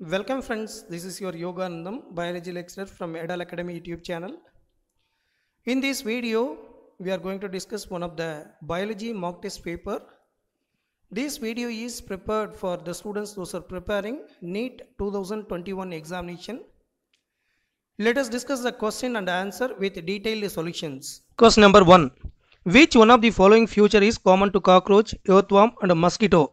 Welcome friends, this is your Yoga Yoganandam biology lecturer from Edal Academy YouTube channel. In this video, we are going to discuss one of the biology mock test paper. This video is prepared for the students those are preparing NEET 2021 examination. Let us discuss the question and answer with detailed solutions. Question number 1. Which one of the following future is common to cockroach, earthworm and mosquito?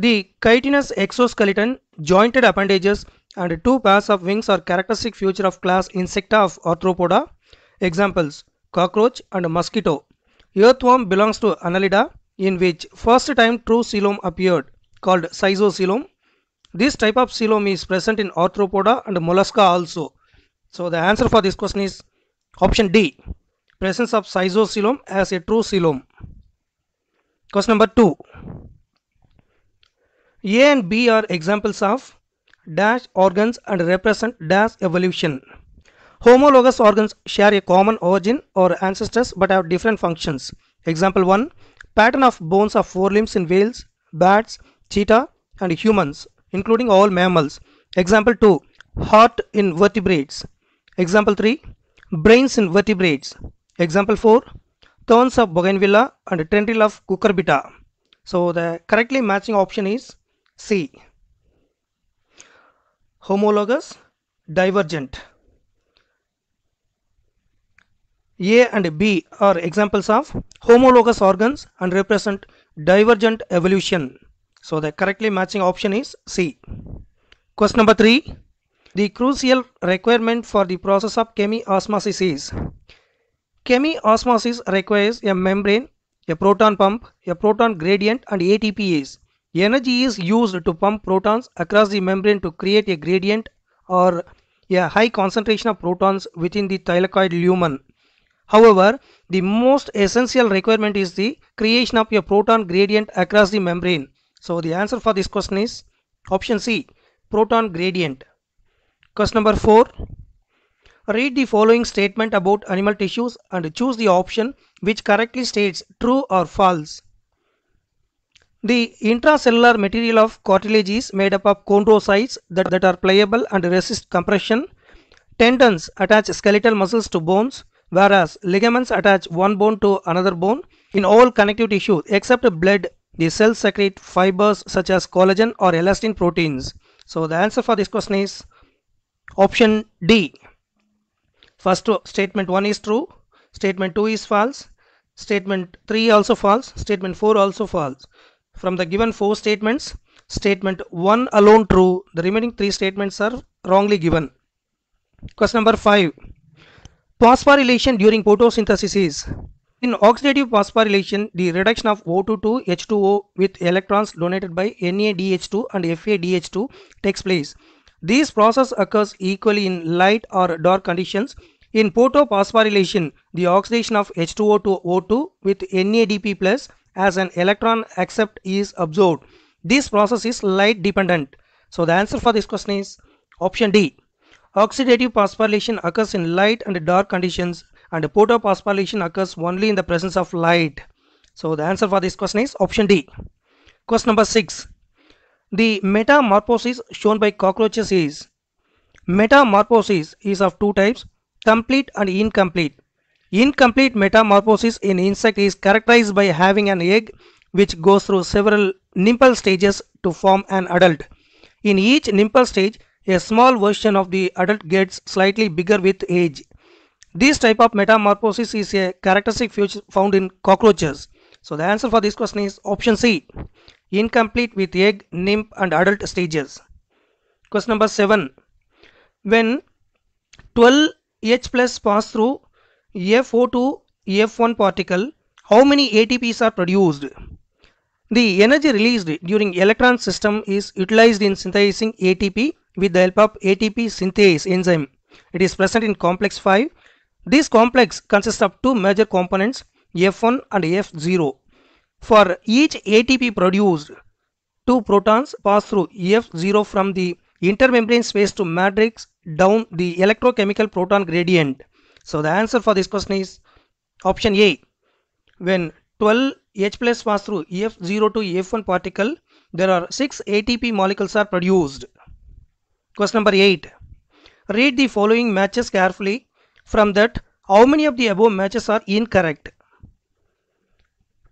The chitinous exoskeleton, jointed appendages and two pairs of wings are characteristic feature of class Insecta of Arthropoda. Examples cockroach and mosquito. Earthworm belongs to Annelida in which first time true coelom appeared called Schizocoelom. This type of coelom is present in Arthropoda and Mollusca also. So the answer for this question is option D. Presence of Schizocoelom as a true coelom. Question number 2. A and B are examples of dash organs and represent dash evolution. Homologous organs share a common origin or ancestors but have different functions. Example 1. Pattern of bones of forelimbs in whales, bats, cheetah and humans including all mammals. Example 2. Heart in vertebrates. Example 3. Brains in vertebrates. Example 4. Thorns of bougainvillea and tendril of cucurbita. So the correctly matching option is C. Homologous divergent A and B are examples of homologous organs and represent divergent evolution. So the correctly matching option is C. Question number 3. The crucial requirement for the process of chemiosmosis is Chemiosmosis requires a membrane, a proton pump, a proton gradient and ATPase Energy is used to pump protons across the membrane to create a gradient or a high concentration of protons within the thylakoid lumen. However, the most essential requirement is the creation of a proton gradient across the membrane. So the answer for this question is option C proton gradient. Question number 4. Read the following statement about animal tissues and choose the option which correctly states true or false. The intracellular material of cartilage is made up of chondrocytes that, that are pliable and resist compression. Tendons attach skeletal muscles to bones, whereas ligaments attach one bone to another bone. In all connective tissue except blood, the cells secrete fibers such as collagen or elastin proteins. So the answer for this question is option D. First statement 1 is true, statement 2 is false, statement 3 also false, statement 4 also false. From the given four statements, statement 1 alone true. The remaining three statements are wrongly given. Question number 5. Phosphorylation during photosynthesis is in oxidative phosphorylation, the reduction of O2 to H2O with electrons donated by NADH2 and FADH2 takes place. This process occurs equally in light or dark conditions. In photophosphorylation, the oxidation of H2O to O2 with NADP plus as an electron accept is absorbed. This process is light dependent. So the answer for this question is option D. Oxidative phosphorylation occurs in light and dark conditions and photophosphorylation occurs only in the presence of light. So the answer for this question is option D. Question number 6. The metamorphosis shown by cockroaches is Metamorphosis is of two types, complete and incomplete. Incomplete metamorphosis in insect is characterized by having an egg which goes through several nymphal stages to form an adult. In each nymphal stage, a small version of the adult gets slightly bigger with age. This type of metamorphosis is a characteristic feature found in cockroaches. So the answer for this question is option C. Incomplete with egg, nymph and adult stages. Question number 7. When 12 H plus pass through EF2, to F1 particle, how many ATPs are produced? The energy released during electron system is utilized in synthesizing ATP with the help of ATP synthase enzyme. It is present in complex 5. This complex consists of two major components F1 and F0. For each ATP produced, two protons pass through F0 from the intermembrane space to matrix down the electrochemical proton gradient. So the answer for this question is option A. When 12 H plus pass through EF0 to EF1 particle, there are 6 ATP molecules are produced. Question number 8. Read the following matches carefully. From that, how many of the above matches are incorrect?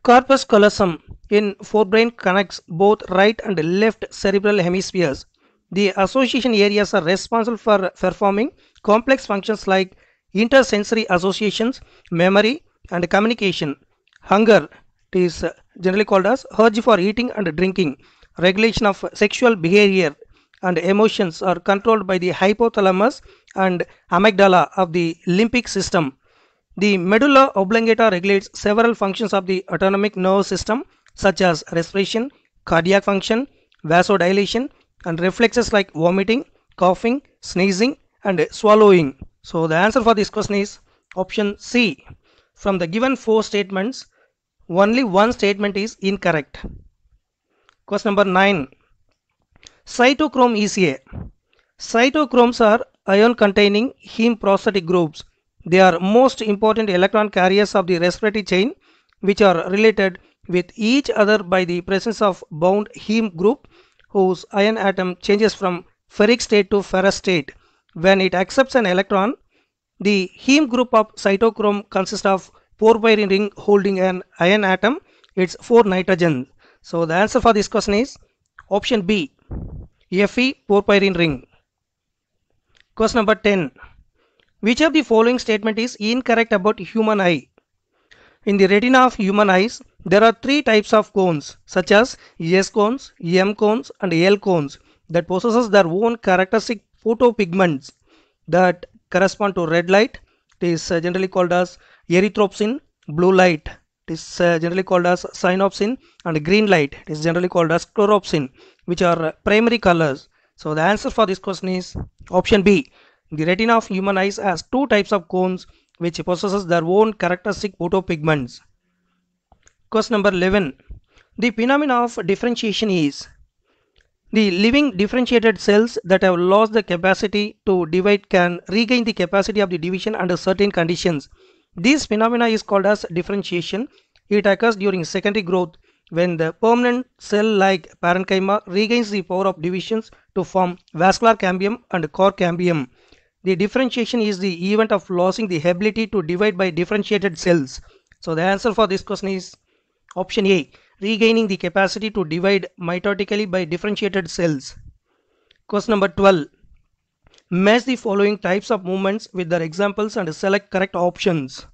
Corpus callosum in forebrain connects both right and left cerebral hemispheres. The association areas are responsible for performing complex functions like intersensory associations memory and communication hunger it is generally called as urge for eating and drinking regulation of sexual behavior and emotions are controlled by the hypothalamus and amygdala of the limbic system the medulla oblongata regulates several functions of the autonomic nervous system such as respiration cardiac function vasodilation and reflexes like vomiting coughing sneezing and swallowing so the answer for this question is option C. From the given four statements, only one statement is incorrect. Question number 9. Cytochrome ECA. Cytochromes are ion containing heme prosthetic groups. They are most important electron carriers of the respiratory chain which are related with each other by the presence of bound heme group whose ion atom changes from ferric state to ferrous state when it accepts an electron, the heme group of cytochrome consists of 4 ring holding an iron atom. It's 4 nitrogen. So the answer for this question is option B, Fe 4 ring. Question number 10. Which of the following statement is incorrect about human eye? In the retina of human eyes, there are three types of cones such as S cones, M cones and L cones that possesses their own characteristic photopigments that correspond to red light it is uh, generally called as erythropsin blue light it is uh, generally called as cyanopsin and green light it is generally called as chloropsin which are uh, primary colors so the answer for this question is option b the retina of human eyes has two types of cones which possesses their own characteristic photopigments question number 11 the phenomenon of differentiation is the living differentiated cells that have lost the capacity to divide can regain the capacity of the division under certain conditions. This phenomena is called as differentiation. It occurs during secondary growth when the permanent cell-like parenchyma regains the power of divisions to form vascular cambium and core cambium. The differentiation is the event of losing the ability to divide by differentiated cells. So the answer for this question is option A regaining the capacity to divide mitotically by differentiated cells. Question number 12. Match the following types of movements with their examples and select correct options.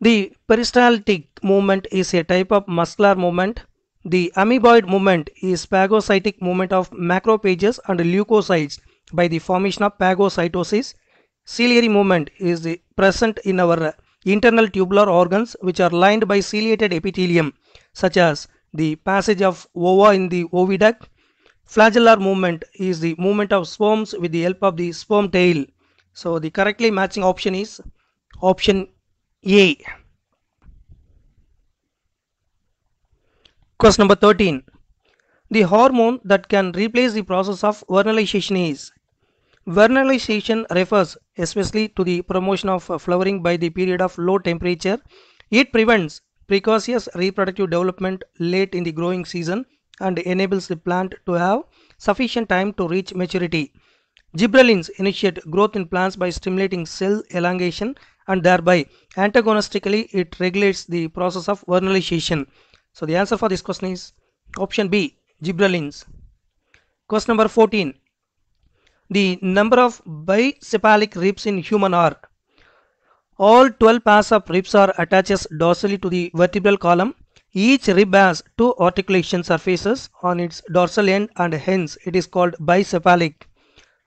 The peristaltic movement is a type of muscular movement. The amoeboid movement is phagocytic movement of macrophages and leukocytes by the formation of phagocytosis. Ciliary movement is present in our internal tubular organs which are lined by ciliated epithelium such as the passage of ova in the oviduct. Flagellar movement is the movement of sperms with the help of the sperm tail. So the correctly matching option is option A. Question number 13. The hormone that can replace the process of vernalization is. Vernalization refers especially to the promotion of uh, flowering by the period of low temperature. It prevents precocious reproductive development late in the growing season and enables the plant to have sufficient time to reach maturity. Gibberellins initiate growth in plants by stimulating cell elongation and thereby antagonistically it regulates the process of vernalization. So the answer for this question is option B, gibberellins. Question number 14 the number of bicephalic ribs in human are all 12 pairs of ribs are attached dorsally to the vertebral column. Each rib has two articulation surfaces on its dorsal end and hence it is called bicephalic.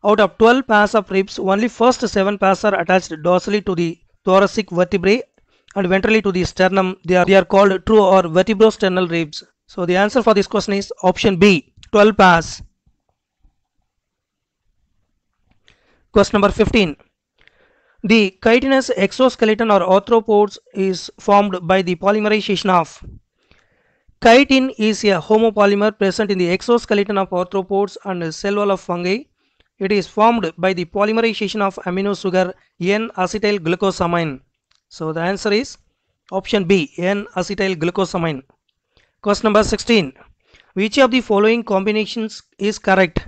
Out of 12 pairs of ribs, only first 7 pairs are attached dorsally to the thoracic vertebrae and ventrally to the sternum. They are, they are called true or vertebrosternal ribs. So the answer for this question is option B, 12 pairs. Question number 15. The chitinous exoskeleton or arthropods is formed by the polymerization of Chitin is a homopolymer present in the exoskeleton of arthropods and cell wall of fungi. It is formed by the polymerization of amino sugar N-acetylglucosamine. So the answer is option B N-acetylglucosamine. Question number 16. Which of the following combinations is correct?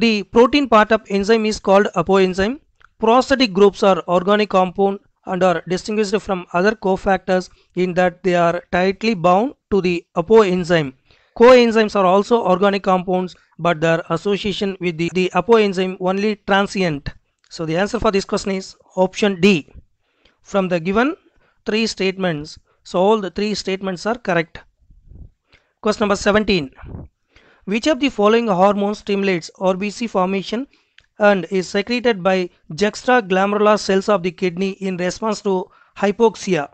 The protein part of enzyme is called apoenzyme. Prosthetic groups are organic compound and are distinguished from other cofactors in that they are tightly bound to the apoenzyme. Coenzymes are also organic compounds but their association with the, the apoenzyme only transient. So the answer for this question is option D. From the given three statements, so all the three statements are correct. Question number 17. Which of the following hormone stimulates RBC formation and is secreted by juxtaglomerular cells of the kidney in response to hypoxia?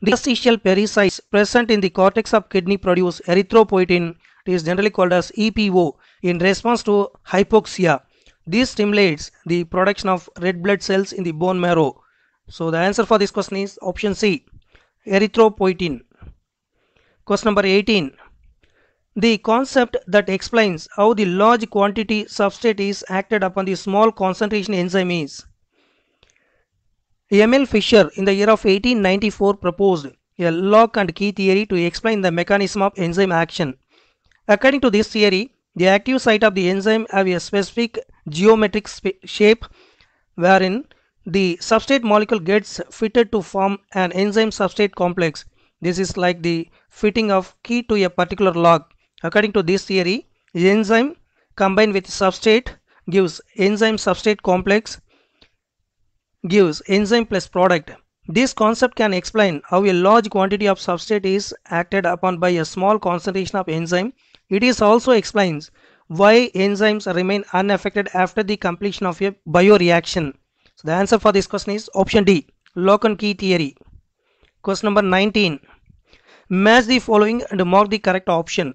The interstitial pericytes present in the cortex of kidney produce erythropoietin, it is generally called as EPO, in response to hypoxia. This stimulates the production of red blood cells in the bone marrow. So the answer for this question is option C, erythropoietin. Question number 18 the concept that explains how the large quantity substrate is acted upon the small concentration enzyme is. M. L. Fisher in the year of 1894 proposed a lock and Key theory to explain the mechanism of enzyme action. According to this theory, the active site of the enzyme have a specific geometric shape wherein the substrate molecule gets fitted to form an enzyme substrate complex. This is like the fitting of key to a particular lock According to this theory, enzyme combined with substrate gives enzyme substrate complex gives enzyme plus product. This concept can explain how a large quantity of substrate is acted upon by a small concentration of enzyme. It is also explains why enzymes remain unaffected after the completion of a bioreaction. So the answer for this question is option D, lock and key theory. Question number 19. Match the following and mark the correct option.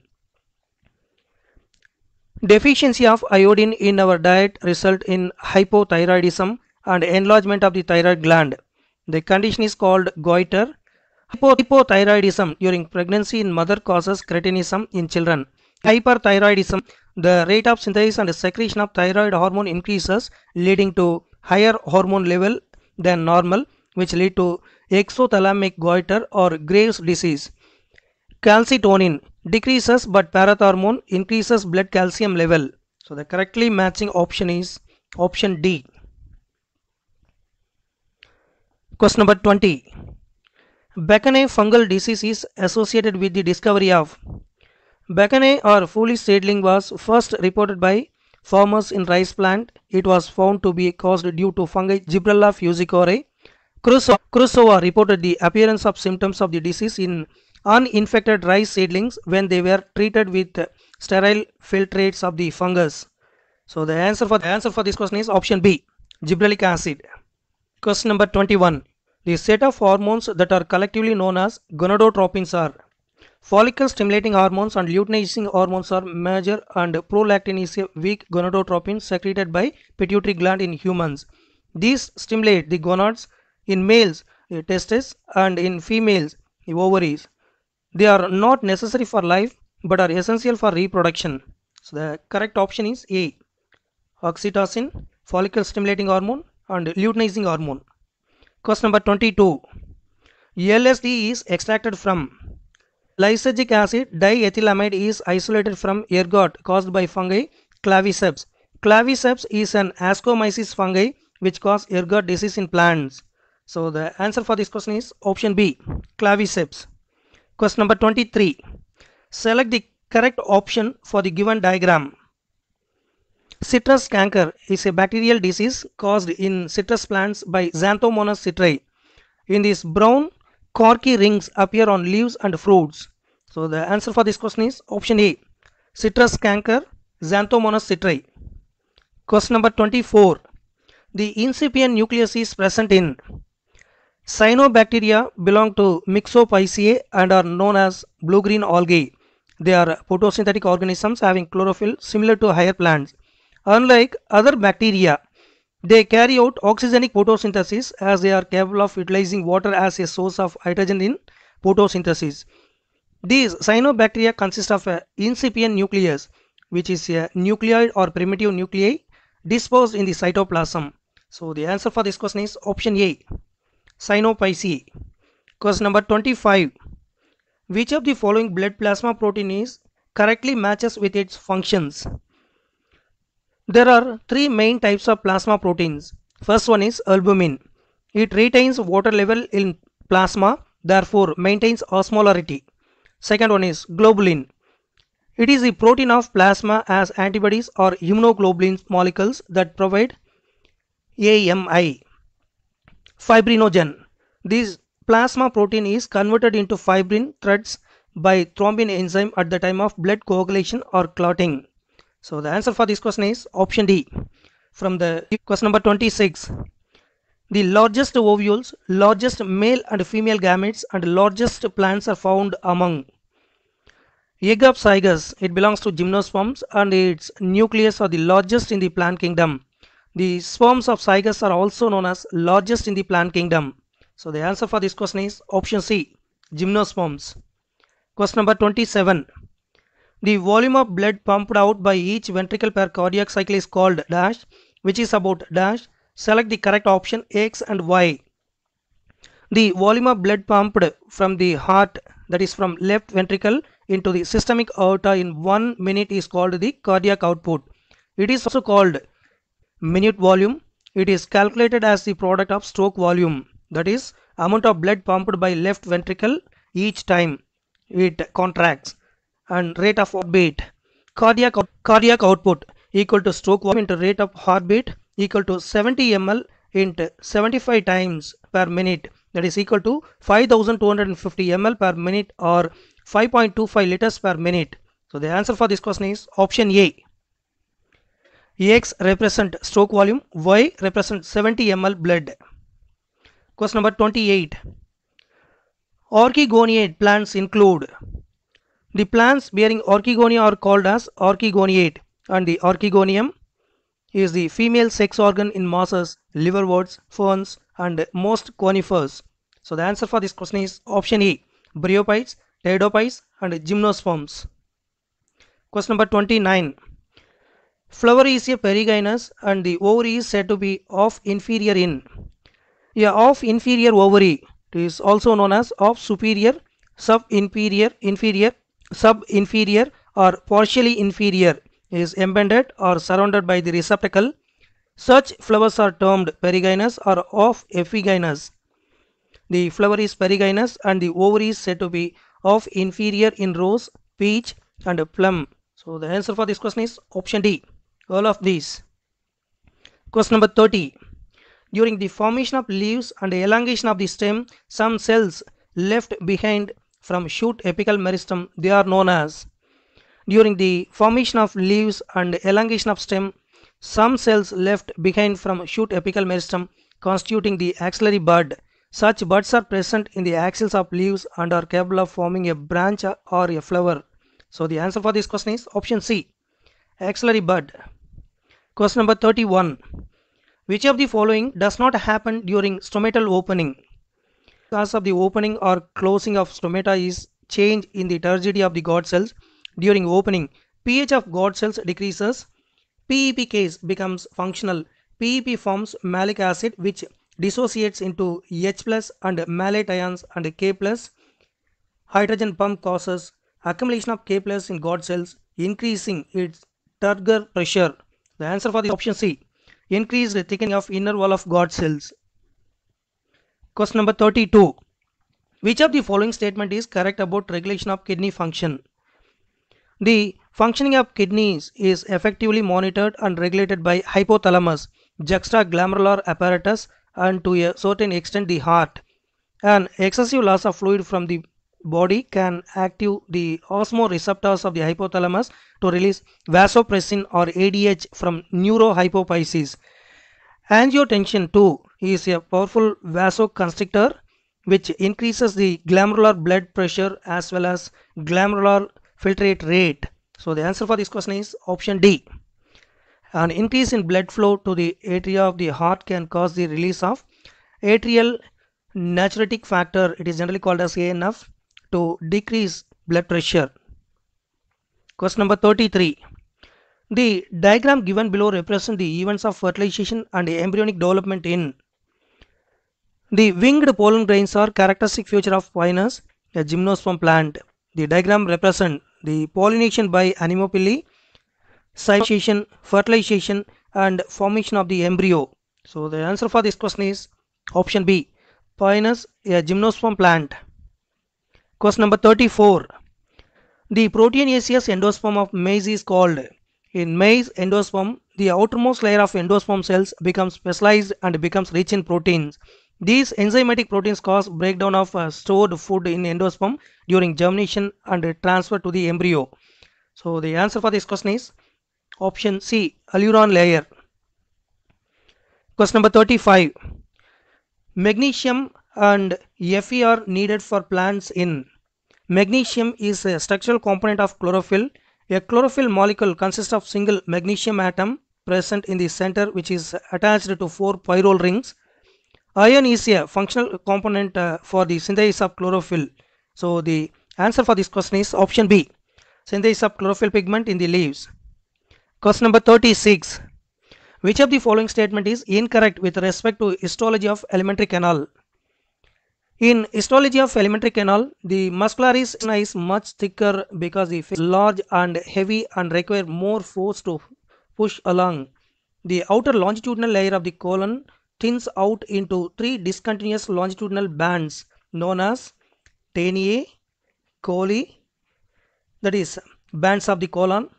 Deficiency of iodine in our diet result in hypothyroidism and enlargement of the thyroid gland. The condition is called goiter. Hypothyroidism during pregnancy in mother causes cretinism in children. Hyperthyroidism, the rate of synthesis and secretion of thyroid hormone increases leading to higher hormone level than normal which lead to exothalamic goiter or Graves disease. Calcitonin, decreases but parathormone increases blood calcium level. So the correctly matching option is option D. Question number 20. Becane fungal disease is associated with the discovery of Becane or foolish seedling was first reported by farmers in rice plant. It was found to be caused due to fungi Gibrella fusicorae. Krusova reported the appearance of symptoms of the disease in uninfected rice seedlings when they were treated with sterile filtrates of the fungus? So the answer for the answer for this question is option B, gibberellic acid. Question number 21. The set of hormones that are collectively known as gonadotropins are follicle stimulating hormones and luteinizing hormones are major and prolactin is a weak gonadotropin secreted by pituitary gland in humans. These stimulate the gonads in males, the eh, testes and in females, the ovaries. They are not necessary for life but are essential for reproduction. So the correct option is A. Oxytocin, follicle stimulating hormone and luteinizing hormone. Question number 22. LSD is extracted from lysergic acid diethylamide is isolated from ergot caused by fungi claviceps. Claviceps is an ascomyces fungi which cause ergot disease in plants. So the answer for this question is option B claviceps. Question number 23. Select the correct option for the given diagram. Citrus canker is a bacterial disease caused in citrus plants by Xanthomonas citrae. In this brown, corky rings appear on leaves and fruits. So the answer for this question is option A. Citrus canker, Xanthomonas citrae. Question number 24. The incipient nucleus is present in Cyanobacteria belong to Myxophyceae and are known as blue-green algae. They are photosynthetic organisms having chlorophyll similar to higher plants. Unlike other bacteria, they carry out oxygenic photosynthesis as they are capable of utilizing water as a source of hydrogen in photosynthesis. These cyanobacteria consist of an incipient nucleus which is a nucleoid or primitive nuclei disposed in the cytoplasm. So the answer for this question is option A. Sinophysi. Question number 25. Which of the following blood plasma protein is correctly matches with its functions? There are three main types of plasma proteins. First one is albumin. It retains water level in plasma, therefore maintains osmolarity. Second one is globulin. It is the protein of plasma as antibodies or immunoglobulin molecules that provide AMI fibrinogen. This plasma protein is converted into fibrin threads by thrombin enzyme at the time of blood coagulation or clotting. So the answer for this question is option D. From the question number 26. The largest ovules, largest male and female gametes and largest plants are found among Egopsygus. It belongs to gymnosperms and its nucleus are the largest in the plant kingdom. The swarms of zygotes are also known as largest in the plant kingdom. So the answer for this question is option C, gymnosperms. Question number 27. The volume of blood pumped out by each ventricle per cardiac cycle is called dash, which is about dash. Select the correct option X and Y. The volume of blood pumped from the heart, that is from left ventricle into the systemic aorta in one minute is called the cardiac output. It is also called minute volume it is calculated as the product of stroke volume that is amount of blood pumped by left ventricle each time it contracts and rate of heartbeat cardiac cardiac output equal to stroke volume into rate of heartbeat equal to 70 ml into 75 times per minute that is equal to 5250 ml per minute or 5.25 liters per minute so the answer for this question is option a X represent stroke volume, Y represent 70 ml blood. Question number 28. Orchigoniate plants include the plants bearing orchigonia are called as orchigoniate and the orchigonium is the female sex organ in mosses, liverworts, ferns and most conifers. So the answer for this question is option A. Bryophytes, pteridophytes and gymnosperms. Question number 29. Flower is a perigynous and the ovary is said to be of inferior in. A of inferior ovary is also known as of superior, sub-inferior, inferior, sub-inferior or partially inferior is embedded or surrounded by the receptacle. Such flowers are termed perigynous or of epigynous. The flower is perigynous and the ovary is said to be of inferior in rose, peach and plum. So the answer for this question is option D all of these question number 30 during the formation of leaves and elongation of the stem some cells left behind from shoot apical meristem they are known as during the formation of leaves and elongation of stem some cells left behind from shoot apical meristem constituting the axillary bud such buds are present in the axils of leaves and are capable of forming a branch or a flower. So the answer for this question is option C, axillary bud. Question number 31. Which of the following does not happen during stomatal opening? Cause of the opening or closing of stomata is change in the turgidity of the God cells during opening. pH of God cells decreases. PEP case becomes functional. PEP forms malic acid which dissociates into H plus and malate ions and K plus. Hydrogen pump causes accumulation of K plus in God cells, increasing its turgor pressure. The answer for the option C. Increase the thickening of inner wall of God cells. Question number 32. Which of the following statement is correct about regulation of kidney function? The functioning of kidneys is effectively monitored and regulated by hypothalamus, juxtaglomerular apparatus and to a certain extent the heart. An excessive loss of fluid from the body can active the osmoreceptors of the hypothalamus to release vasopressin or ADH from neurohypophysis. Angiotensin 2 is a powerful vasoconstrictor which increases the glomerular blood pressure as well as glomerular filtrate rate. So the answer for this question is option D. An increase in blood flow to the atria of the heart can cause the release of atrial natriuretic factor. It is generally called as ANF to decrease blood pressure. Question number 33. The diagram given below represents the events of fertilization and embryonic development in the winged pollen grains are characteristic feature of Pinus, a gymnosperm plant. The diagram represents the pollination by anemophily, cyanidation, fertilization and formation of the embryo. So the answer for this question is option B. Pinus, a gymnosperm plant. Question number 34. The proteinaceous endosperm of maize is called. In maize endosperm, the outermost layer of endosperm cells becomes specialized and becomes rich in proteins. These enzymatic proteins cause breakdown of uh, stored food in endosperm during germination and transfer to the embryo. So the answer for this question is option C, alluron layer. Question number 35. Magnesium and Fe are needed for plants in. Magnesium is a structural component of chlorophyll. A chlorophyll molecule consists of single magnesium atom present in the center which is attached to four pyrrole rings. Iron is a functional component uh, for the synthesis of chlorophyll. So the answer for this question is option B. Synthesis of chlorophyll pigment in the leaves. Question number 36. Which of the following statement is incorrect with respect to histology of elementary canal? In histology of alimentary canal, the muscularis is much thicker because it is large and heavy and require more force to push along. The outer longitudinal layer of the colon thins out into three discontinuous longitudinal bands known as teniae coli, that is bands of the colon.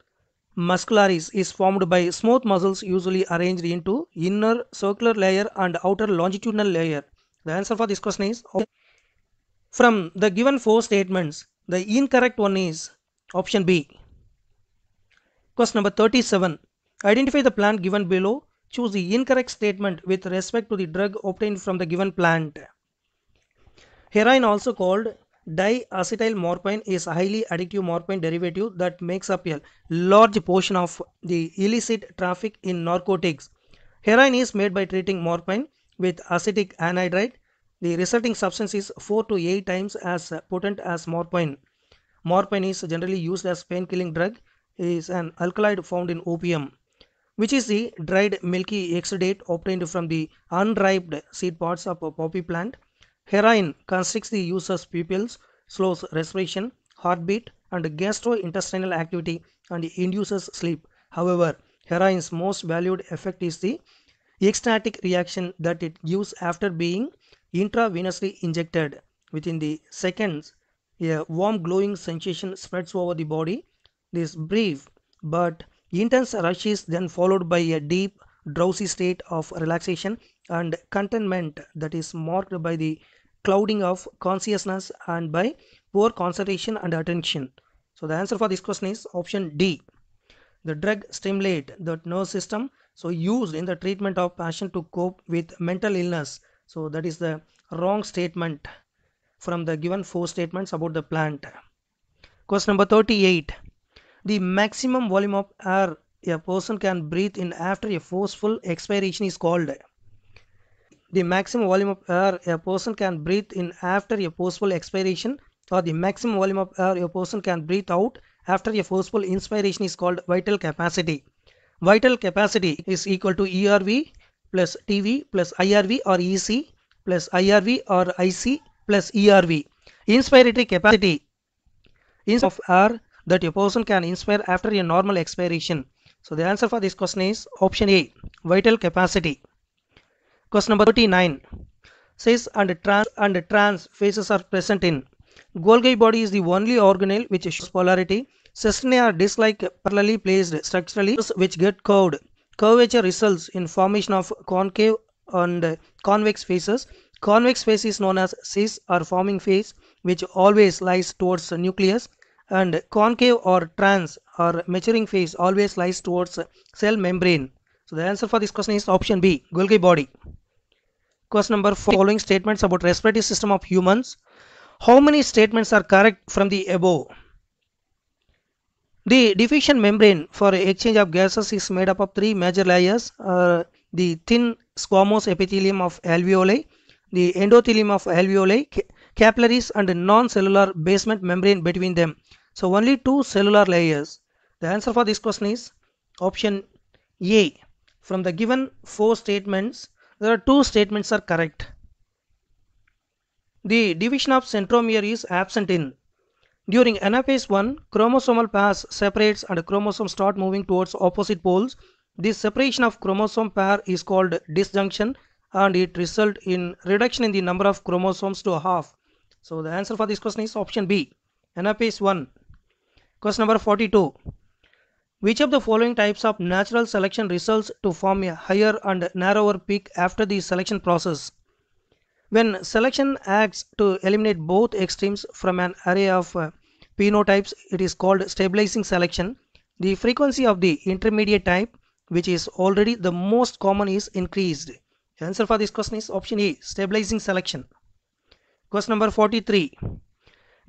Muscularis is formed by smooth muscles usually arranged into inner circular layer and outer longitudinal layer. The answer for this question is from the given four statements, the incorrect one is option B. Question number 37. Identify the plant given below. Choose the incorrect statement with respect to the drug obtained from the given plant. Heroin also called diacetylmorphine is a highly addictive morphine derivative that makes up a large portion of the illicit traffic in narcotics. Heroin is made by treating morphine with acetic anhydride, the resulting substance is 4 to 8 times as potent as morphine. Morphine is generally used as pain-killing drug. It is an alkaloid found in opium, which is the dried milky exudate obtained from the unripe seed pods of a poppy plant. Heroin constricts the user's pupils, slows respiration, heartbeat, and gastrointestinal activity and induces sleep. However, heroin's most valued effect is the Ecstatic reaction that it gives after being intravenously injected within the seconds a warm glowing sensation spreads over the body. This brief but intense rush is then followed by a deep drowsy state of relaxation and contentment that is marked by the clouding of consciousness and by poor concentration and attention. So the answer for this question is option D. The drug stimulates the nervous system so used in the treatment of passion to cope with mental illness so that is the wrong statement from the given four statements about the plant question number 38 the maximum volume of air a person can breathe in after a forceful expiration is called the maximum volume of air a person can breathe in after a forceful expiration or the maximum volume of air a person can breathe out after a forceful inspiration is called vital capacity Vital capacity is equal to ERV plus TV plus IRV or EC plus IRV or IC plus ERV. Inspiratory capacity is of R that a person can inspire after a normal expiration. So the answer for this question is option A, vital capacity. Question number 39 says and trans and trans phases are present in Golgi body is the only organelle which shows polarity Sesame are dislike parallelly placed structurally which get curved. Curvature results in formation of concave and convex faces. Convex face is known as cis or forming face which always lies towards nucleus and concave or trans or maturing phase always lies towards cell membrane. So the answer for this question is option B, Golgi body. Question number 4, following statements about respiratory system of humans. How many statements are correct from the above? The diffusion membrane for exchange of gases is made up of three major layers uh, the thin squamous epithelium of alveoli, the endothelium of alveoli, capillaries and non-cellular basement membrane between them. So only two cellular layers. The answer for this question is option A. From the given four statements, there are two statements are correct. The division of centromere is absent in during anaphase 1, chromosomal pairs separates and chromosomes start moving towards opposite poles. This separation of chromosome pair is called disjunction and it result in reduction in the number of chromosomes to a half. So the answer for this question is option B. Anaphase 1. Question number 42. Which of the following types of natural selection results to form a higher and narrower peak after the selection process? When selection acts to eliminate both extremes from an array of uh, phenotypes, it is called stabilizing selection. The frequency of the intermediate type, which is already the most common, is increased. The answer for this question is option A, stabilizing selection. Question number 43.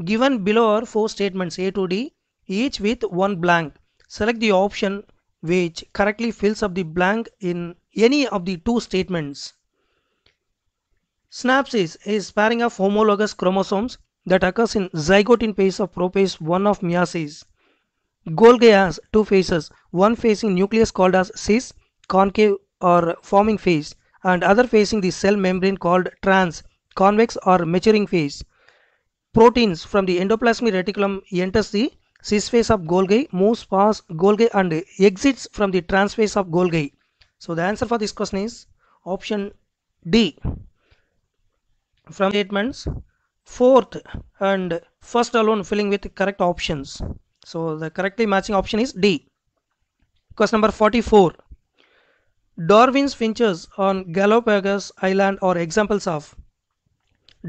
Given below are four statements A to D, each with one blank. Select the option which correctly fills up the blank in any of the two statements. Synapses is pairing of homologous chromosomes that occurs in zygote in phase of prophase 1 of meiosis. Golgi has two phases, one facing nucleus called as cis, concave or forming phase and other facing the cell membrane called trans, convex or maturing phase. Proteins from the endoplasmic reticulum enters the cis phase of Golgi, moves past Golgi and exits from the trans phase of Golgi. So the answer for this question is option D from statements fourth and first alone filling with correct options so the correctly matching option is D question number 44 Darwin's finches on Galapagos Island are examples of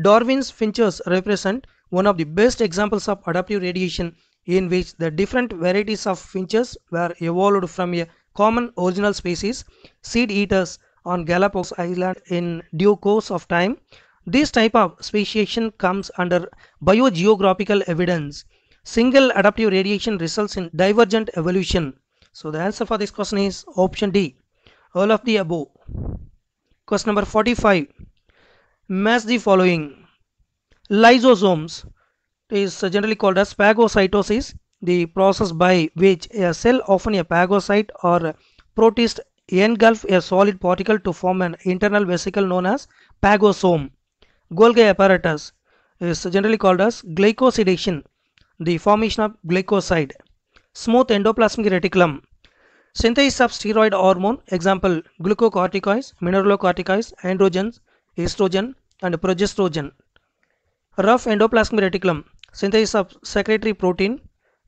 Darwin's finches represent one of the best examples of adaptive radiation in which the different varieties of finches were evolved from a common original species, seed eaters on Galapagos Island in due course of time this type of speciation comes under biogeographical evidence. Single adaptive radiation results in divergent evolution. So the answer for this question is option D. All of the above. Question number 45. Match the following. Lysosomes is generally called as phagocytosis, the process by which a cell, often a phagocyte or protist, engulf a solid particle to form an internal vesicle known as phagosome. Golgi apparatus is generally called as glycosidation, the formation of glycoside, smooth endoplasmic reticulum, synthesis of steroid hormone, example glucocorticoids, mineralocorticoids, androgens, estrogen and progesterone. Rough endoplasmic reticulum, synthesis of secretory protein.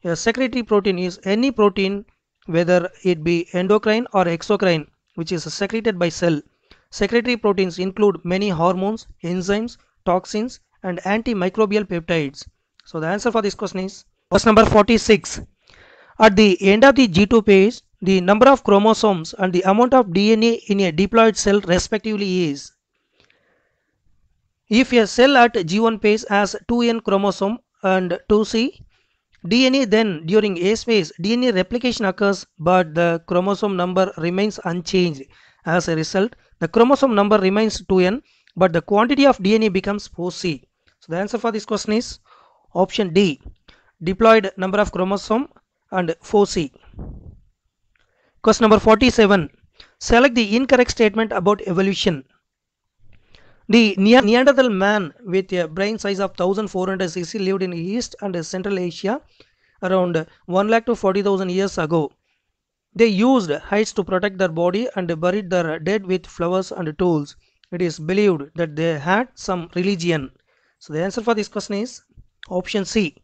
A secretory protein is any protein whether it be endocrine or exocrine which is secreted by cell Secretory proteins include many hormones, enzymes, toxins and antimicrobial peptides. So the answer for this question is question number 46. At the end of the G2 phase, the number of chromosomes and the amount of DNA in a diploid cell respectively is. If a cell at G1 phase has 2N chromosome and 2C DNA then during S phase DNA replication occurs but the chromosome number remains unchanged. As a result, the chromosome number remains 2n but the quantity of DNA becomes 4c. So the answer for this question is option D. Deployed number of chromosome and 4c. Question number 47. Select the incorrect statement about evolution. The Neanderthal man with a brain size of 1,400 cc lived in East and Central Asia around 1 lakh to 40,000 years ago. They used hides to protect their body and buried their dead with flowers and tools. It is believed that they had some religion. So the answer for this question is option C.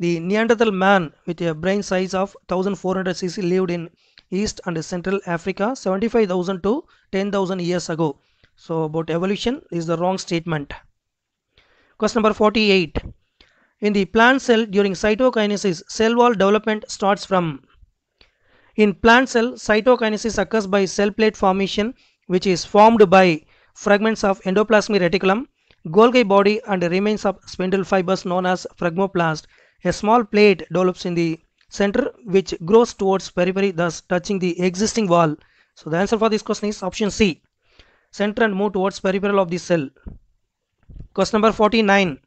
The Neanderthal man with a brain size of 1400 cc lived in East and Central Africa 75,000 to 10,000 years ago. So about evolution is the wrong statement. Question number 48. In the plant cell during cytokinesis, cell wall development starts from in plant cell, cytokinesis occurs by cell plate formation which is formed by fragments of endoplasmic reticulum, Golgi body and remains of spindle fibers known as phragmoplast. A small plate develops in the center which grows towards periphery thus touching the existing wall. So the answer for this question is option C. Center and move towards peripheral of the cell. Question number 49.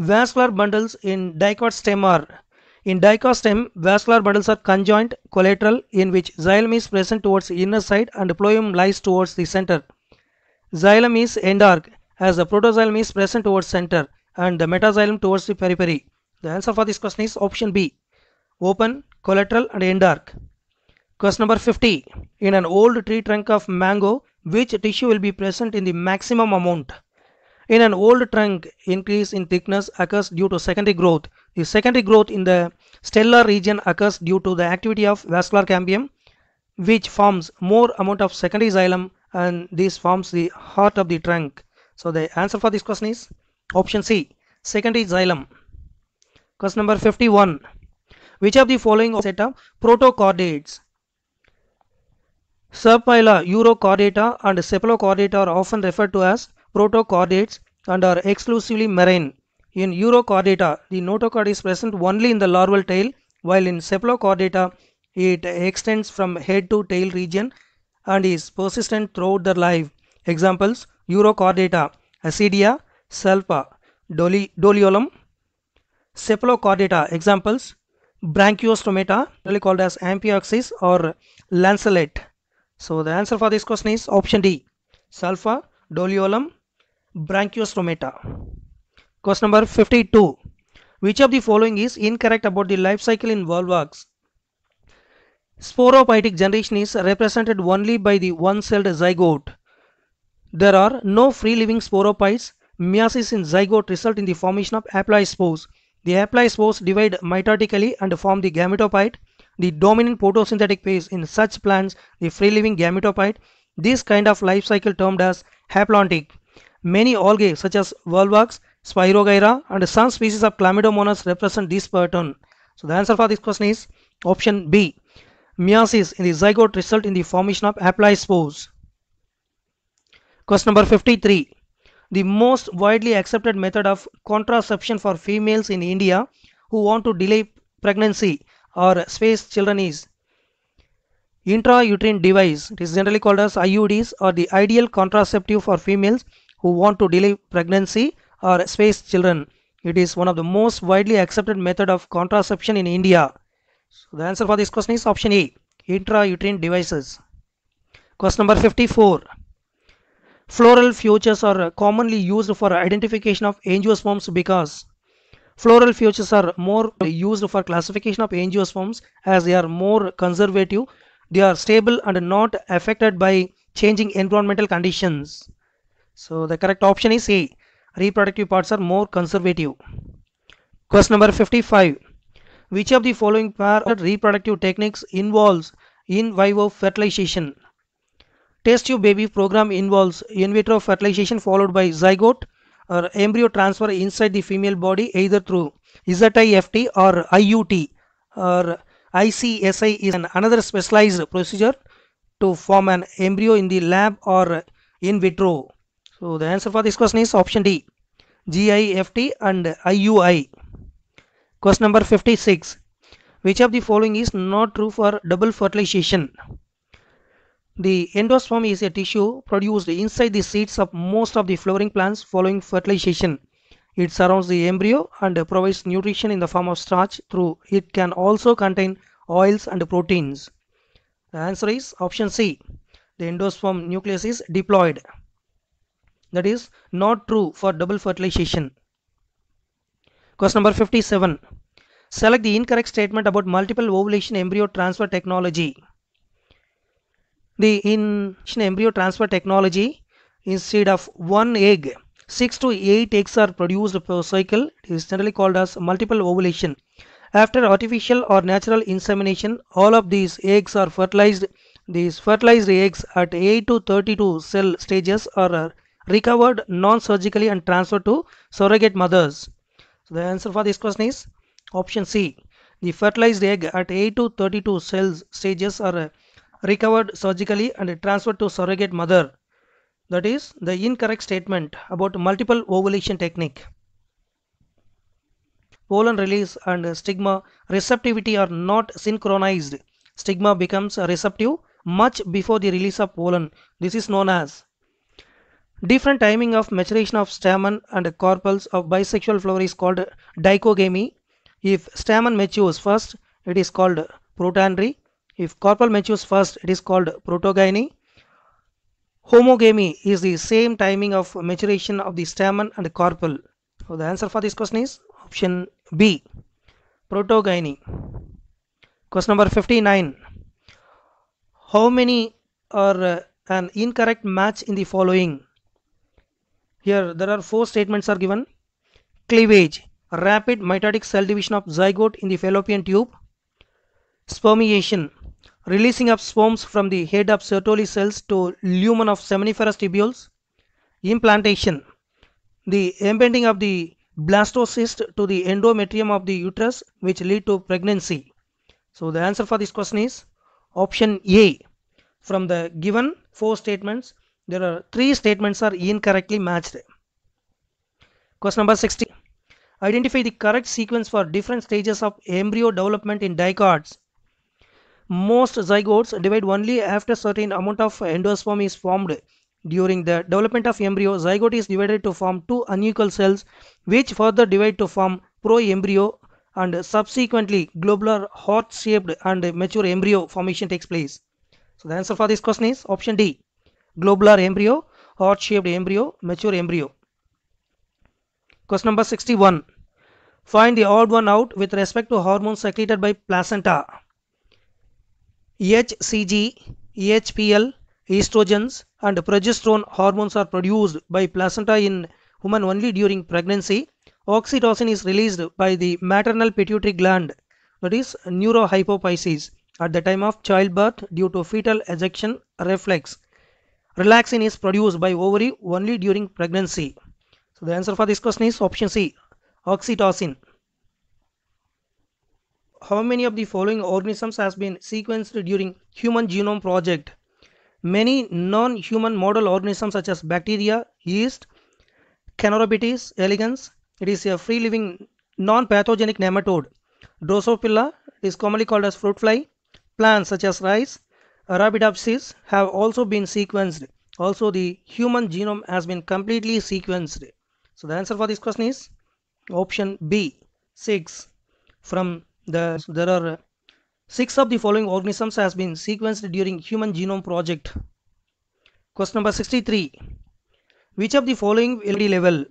Vascular bundles in dicot stem are in dicostem, stem, vascular bundles are conjoined collateral in which xylem is present towards the inner side and phloem lies towards the center. Xylem is endarch as the protoxylem is present towards center and the metaxylem towards the periphery. The answer for this question is option B. Open, collateral and endarch. Question number 50. In an old tree trunk of mango, which tissue will be present in the maximum amount? In an old trunk, increase in thickness occurs due to secondary growth. The secondary growth in the stellar region occurs due to the activity of vascular cambium which forms more amount of secondary xylem and this forms the heart of the trunk. So the answer for this question is option C secondary xylem. Question number 51. Which of the following set of protochordates? Subphyla Eurochordata and Cephalochordata are often referred to as protochordates and are exclusively marine. In Eurochordata, the notochord is present only in the larval tail while in Cephalochordata, it extends from head to tail region and is persistent throughout their life. Examples Eurochordata, Acidia, Salpa, Doli Doliolum, Cephalochordata. Examples Branchiostomata, really called as Ampioxys or Lancelet. So the answer for this question is option D. Sulfa, Doliolum, Branchiostomata. Question number 52. Which of the following is incorrect about the life cycle in volvox? Sporophytic generation is represented only by the one-celled zygote. There are no free-living sporophytes. Meiosis in zygote result in the formation of spores. The spores divide mitotically and form the gametophyte, the dominant photosynthetic phase in such plants, the free-living gametophyte. This kind of life cycle termed as haplontic. Many algae such as Volvox, Spirogyra and some species of Chlamydomonas represent this pattern. So the answer for this question is option B. Meiosis in the zygote result in the formation of haploid spores. Question number 53. The most widely accepted method of contraception for females in India who want to delay pregnancy or space children is intrauterine device. It is generally called as IUDs or the ideal contraceptive for females who want to delay pregnancy or space children. It is one of the most widely accepted method of contraception in India. So the answer for this question is option A, intrauterine devices. Question number 54. Floral futures are commonly used for identification of angiosperms because floral futures are more used for classification of angiosperms as they are more conservative, they are stable and not affected by changing environmental conditions. So the correct option is A. Reproductive parts are more conservative. Question number 55. Which of the following pair of reproductive techniques involves in vivo fertilization? Test tube baby program involves in vitro fertilization followed by zygote or embryo transfer inside the female body either through ZIFT or IUT or ICSI is an another specialized procedure to form an embryo in the lab or in vitro. So the answer for this question is option D. GIFT and IUI. Question number 56. Which of the following is not true for double fertilization? The endosperm is a tissue produced inside the seeds of most of the flowering plants following fertilization. It surrounds the embryo and provides nutrition in the form of starch through it can also contain oils and proteins. The answer is option C. The endosperm nucleus is diploid that is not true for double fertilization. Question number 57. Select the incorrect statement about multiple ovulation embryo transfer technology. The in embryo transfer technology instead of one egg 6 to 8 eggs are produced per cycle it is generally called as multiple ovulation after artificial or natural insemination all of these eggs are fertilized these fertilized eggs at 8 to 32 cell stages are recovered non-surgically and transferred to surrogate mothers? So the answer for this question is option C. The fertilized egg at 8 to 32 cells stages are uh, recovered surgically and transferred to surrogate mother. That is the incorrect statement about multiple ovulation technique. Pollen release and stigma receptivity are not synchronized. Stigma becomes receptive much before the release of pollen. This is known as Different timing of maturation of stamen and carpels of bisexual flower is called dichogamy. If stamen matures first, it is called protandry. If carpel matures first, it is called protogyny. Homogamy is the same timing of maturation of the stamen and carpel. So the answer for this question is option B, protogyny. Question number 59. How many are uh, an incorrect match in the following? Here there are four statements are given. Cleavage, rapid mitotic cell division of zygote in the fallopian tube. Spermiation, releasing of sperms from the head of Sertoli cells to lumen of seminiferous tubules. Implantation, the embedding of the blastocyst to the endometrium of the uterus which lead to pregnancy. So the answer for this question is option A. From the given four statements there are three statements are incorrectly matched. Question number 60. Identify the correct sequence for different stages of embryo development in dicots. Most zygotes divide only after certain amount of endosperm is formed. During the development of embryo, zygote is divided to form two unequal cells which further divide to form pro embryo, and subsequently globular heart shaped and mature embryo formation takes place. So the answer for this question is option D globular embryo, heart shaped embryo, mature embryo. Question number 61. Find the odd one out with respect to hormones secreted by placenta. HCG, HPL, estrogens and progesterone hormones are produced by placenta in woman only during pregnancy. Oxytocin is released by the maternal pituitary gland that is neurohypophysis at the time of childbirth due to fetal ejection reflex Relaxin is produced by ovary only during pregnancy. So the answer for this question is option C, oxytocin. How many of the following organisms has been sequenced during Human Genome Project? Many non-human model organisms such as bacteria, yeast, Canarobites elegans. It is a free-living non-pathogenic nematode. Drosophila is commonly called as fruit fly. Plants such as rice, Arabidopsis have also been sequenced. Also the human genome has been completely sequenced. So the answer for this question is option B 6 from the there are six of the following organisms has been sequenced during human genome project question number 63 which of the following LD level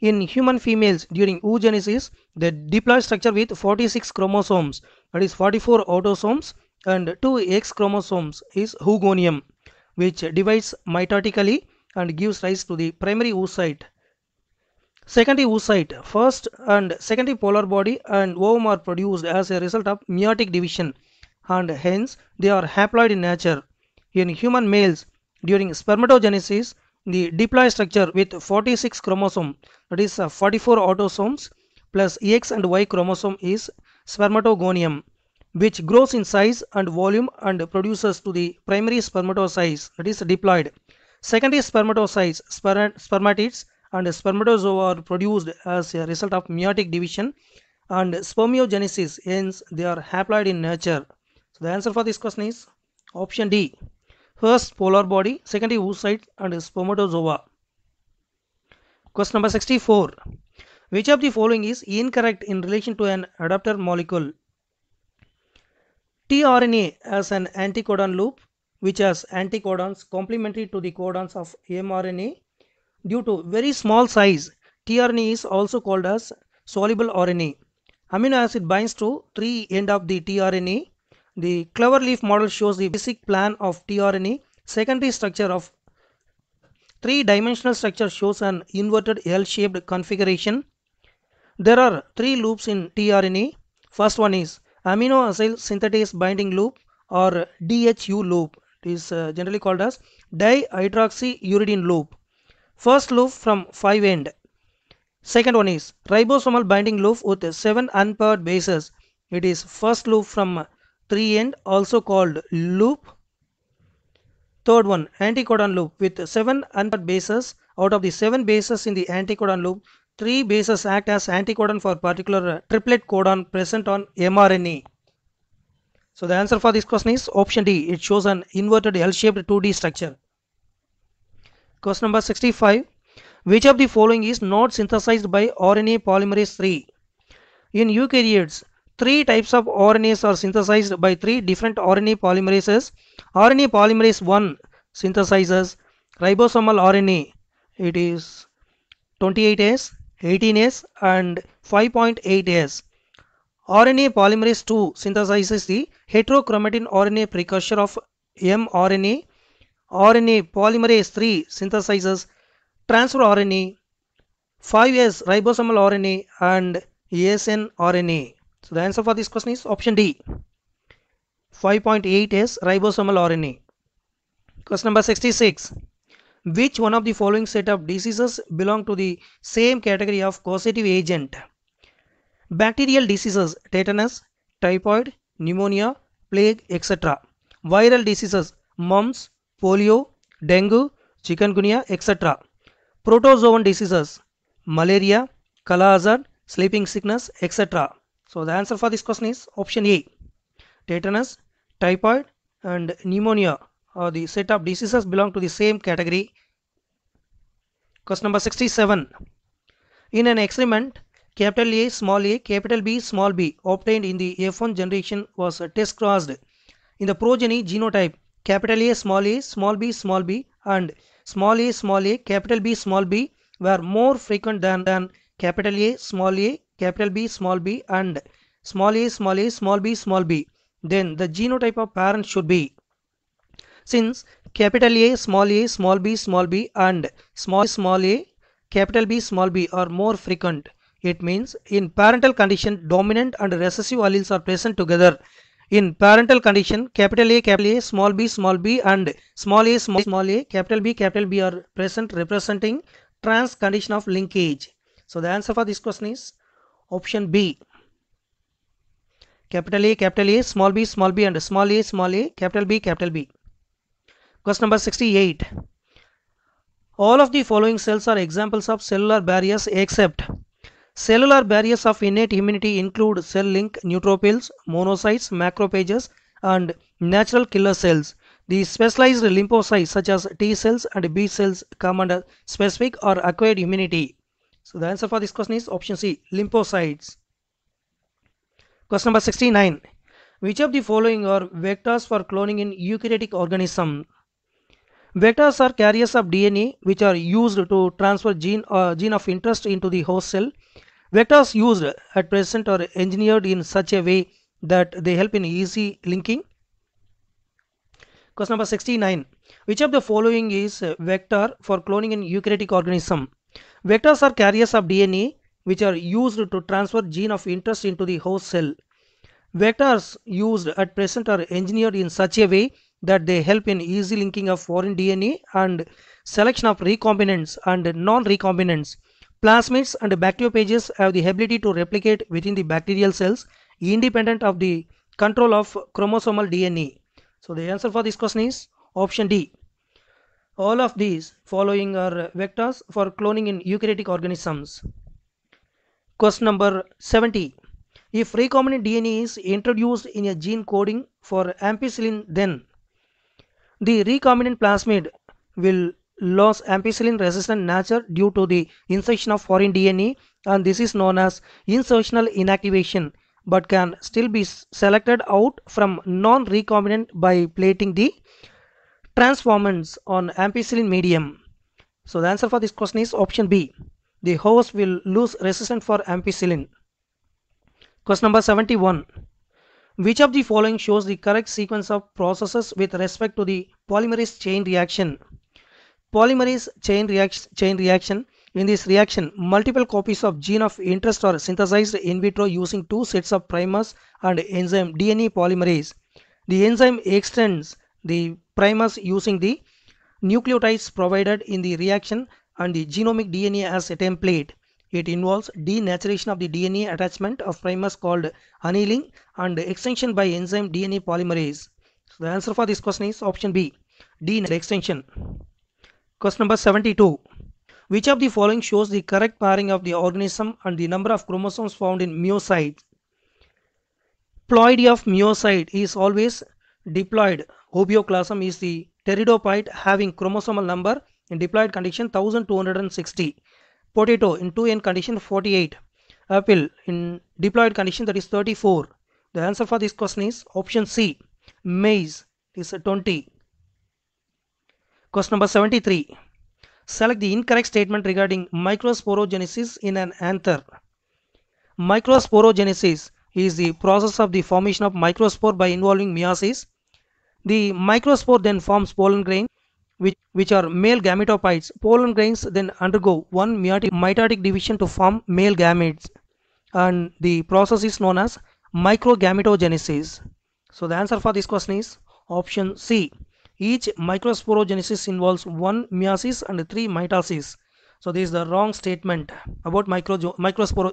in human females during oogenesis the diploid structure with 46 chromosomes that is 44 autosomes and two X chromosomes is hugonium which divides mitotically and gives rise to the primary oocyte secondary oocyte first and secondary polar body and ovum are produced as a result of meiotic division and hence they are haploid in nature in human males during spermatogenesis the diploid structure with 46 chromosome that is 44 autosomes plus X and Y chromosome is spermatogonium which grows in size and volume and produces to the primary spermatocyte. that is diploid. Secondary spermatocytes, sperm spermatids and spermatozoa are produced as a result of meiotic division and spermiogenesis hence they are haploid in nature. So the answer for this question is option D. First polar body, secondary oocyte and spermatozoa. Question number 64. Which of the following is incorrect in relation to an adapter molecule? tRNA as an anticodon loop which has anticodons complementary to the codons of mRNA. Due to very small size, tRNA is also called as soluble RNA. Amino acid binds to three end of the tRNA. The clover leaf model shows the basic plan of tRNA. Secondary structure of three-dimensional structure shows an inverted L-shaped configuration. There are three loops in tRNA. First one is amino acyl synthetase binding loop or DHU loop it is uh, generally called as dihydroxyuridine loop first loop from 5 end second one is ribosomal binding loop with 7 unpaired bases it is first loop from 3 end also called loop third one anticodon loop with 7 unpaired bases out of the 7 bases in the anticodon loop Three bases act as anticodon for particular uh, triplet codon present on mRNA. So the answer for this question is option D. It shows an inverted L-shaped 2D structure. Question number 65. Which of the following is not synthesized by RNA polymerase 3? In eukaryotes, three types of RNAs are synthesized by three different RNA polymerases. RNA polymerase 1 synthesizes ribosomal RNA. It is 28S. 18S and 5.8S. RNA polymerase II synthesizes the heterochromatin RNA precursor of mRNA. RNA polymerase III synthesizes transfer RNA, 5S ribosomal RNA and ASN RNA. So the answer for this question is option D. 5.8S ribosomal RNA. Question number 66. Which one of the following set of diseases belong to the same category of causative agent? Bacterial diseases, tetanus, typhoid, pneumonia, plague, etc. Viral diseases, mumps, polio, dengue, chikungunya, etc. Protozoan diseases, malaria, color sleeping sickness, etc. So the answer for this question is option A. Tetanus, typhoid and pneumonia or the set of diseases belong to the same category. Question number 67. In an experiment, capital A, small a, capital B, small b obtained in the F1 generation was test crossed in the progeny genotype capital A, small a, small b, small b and small a, small a, capital B, small b were more frequent than, than capital A, small a, capital B, small b and small a, small a, small b, small b. Then the genotype of parent should be since capital A, small a, small b, small b and small small a, capital B, small b are more frequent. It means in parental condition dominant and recessive alleles are present together. In parental condition capital A, capital A, small b, small b and small a, small, small a, capital B, capital B are present representing trans condition of linkage. So the answer for this question is option B. Capital A, capital A, small b, small b and small a, small a, capital B, capital B. Question number 68. All of the following cells are examples of cellular barriers except cellular barriers of innate immunity include cell link neutrophils, monocytes, macrophages and natural killer cells. The specialized lymphocytes such as T cells and B cells come under specific or acquired immunity. So the answer for this question is option C, lymphocytes. Question number 69. Which of the following are vectors for cloning in eukaryotic organism? Vectors are carriers of DNA which are used to transfer gene, uh, gene of interest into the host cell. Vectors used at present are engineered in such a way that they help in easy linking. Question number 69. Which of the following is vector for cloning an eukaryotic organism? Vectors are carriers of DNA which are used to transfer gene of interest into the host cell. Vectors used at present are engineered in such a way that they help in easy linking of foreign DNA and selection of recombinants and non-recombinants. Plasmids and bacteriophages have the ability to replicate within the bacterial cells independent of the control of chromosomal DNA. So the answer for this question is option D. All of these following are vectors for cloning in eukaryotic organisms. Question number 70. If recombinant DNA is introduced in a gene coding for ampicillin, then the recombinant plasmid will lose ampicillin resistant nature due to the insertion of foreign DNA and this is known as insertional inactivation but can still be selected out from non-recombinant by plating the transformants on ampicillin medium. So the answer for this question is option B. The host will lose resistance for ampicillin. Question number 71. Which of the following shows the correct sequence of processes with respect to the polymerase chain reaction? Polymerase chain, chain reaction. In this reaction, multiple copies of gene of interest are synthesized in vitro using two sets of primers and enzyme DNA polymerase. The enzyme extends the primers using the nucleotides provided in the reaction and the genomic DNA as a template. It involves denaturation of the DNA attachment of primers called annealing and extension by enzyme DNA polymerase. So the answer for this question is option B, DNA extension. Question number 72. Which of the following shows the correct pairing of the organism and the number of chromosomes found in myocytes? Ploidy of myocyte is always diploid. Hobioclasm is the pteridophyte having chromosomal number in diploid condition 1260 potato in 2n condition 48 apple in deployed condition that is 34 the answer for this question is option c maize is 20 question number 73 select the incorrect statement regarding microsporogenesis in an anther microsporogenesis is the process of the formation of microspore by involving meiosis the microspore then forms pollen grain which, which are male gametophytes, pollen grains then undergo one meiotic, mitotic division to form male gametes and the process is known as microgametogenesis. So the answer for this question is option C. Each microsporogenesis involves one meiosis and three mitosis. So this is the wrong statement about micro microsporo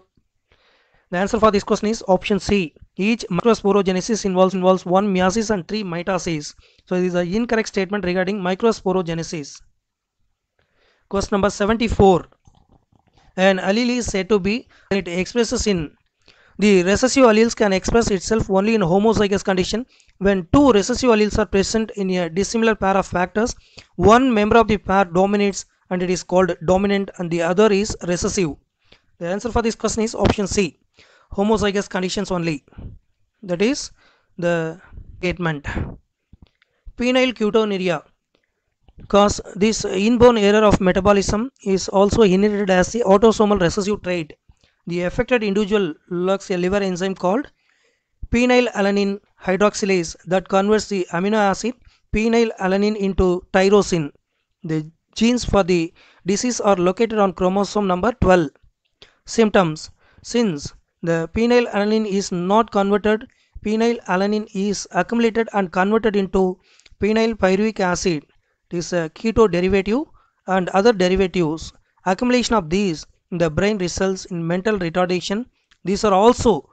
the answer for this question is option C. Each microsporogenesis involves involves one meiosis and three mitosis. So this is an incorrect statement regarding microsporogenesis. Question number 74. An allele is said to be it expresses in the recessive alleles can express itself only in homozygous condition when two recessive alleles are present in a dissimilar pair of factors. One member of the pair dominates and it is called dominant and the other is recessive. The answer for this question is option C homozygous conditions only that is the statement. penile ketonuria cause this inborn error of metabolism is also inherited as the autosomal recessive trait the affected individual lacks a liver enzyme called phenylalanine hydroxylase that converts the amino acid phenylalanine into tyrosine the genes for the disease are located on chromosome number 12 symptoms since the phenylalanine is not converted. Phenylalanine is accumulated and converted into phenylpyruvic acid. It is a keto derivative and other derivatives. Accumulation of these in the brain results in mental retardation. These are also